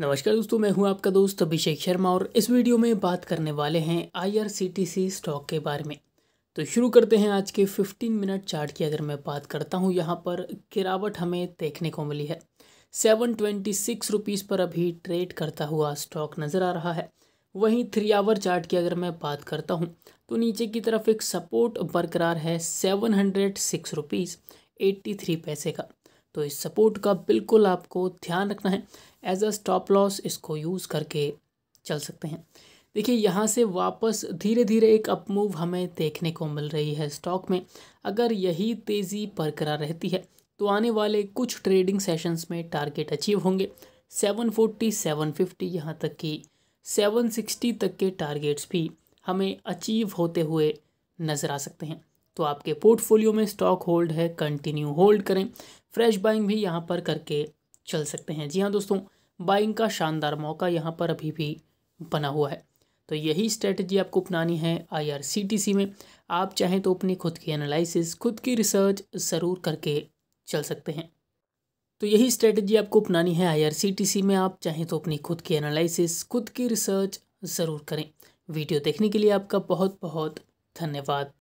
नमस्कार दोस्तों मैं हूं आपका दोस्त अभिषेक शर्मा और इस वीडियो में बात करने वाले हैं आईआरसीटीसी स्टॉक के बारे में तो शुरू करते हैं आज के 15 मिनट चार्ट की अगर मैं बात करता हूं यहां पर गिरावट हमें देखने को मिली है सेवन ट्वेंटी सिक्स रुपीज़ पर अभी ट्रेड करता हुआ स्टॉक नज़र आ रहा है वहीं थ्री आवर चार्ट की अगर मैं बात करता हूँ तो नीचे की तरफ एक सपोर्ट बरकरार है seven hundred six rupees eighty three पैसे का तो इस सपोर्ट का बिल्कुल आपको ध्यान रखना है एज अ स्टॉप लॉस इसको यूज़ करके चल सकते हैं देखिए यहाँ से वापस धीरे धीरे एक अप मूव हमें देखने को मिल रही है स्टॉक में अगर यही तेज़ी बरकरार रहती है तो आने वाले कुछ ट्रेडिंग सेशंस में टारगेट अचीव होंगे 740, 750 यहाँ तक कि 760 तक के टारगेट्स भी हमें अचीव होते हुए नज़र आ सकते हैं तो आपके पोर्टफोलियो में स्टॉक होल्ड है कंटिन्यू होल्ड करें फ्रेश बाइंग भी यहाँ पर करके चल सकते हैं जी हाँ दोस्तों बाइंग का शानदार मौका यहाँ पर अभी भी बना हुआ है तो यही स्ट्रेटजी आपको अपनानी है आईआरसीटीसी में आप चाहें तो अपनी खुद की एनालिसिस खुद की रिसर्च ज़रूर करके चल सकते हैं तो यही स्ट्रेटजी आपको अपनानी है आईआरसीटीसी में आप चाहें तो अपनी खुद की एनालिसिस खुद की रिसर्च ज़रूर करें वीडियो देखने के लिए आपका बहुत बहुत धन्यवाद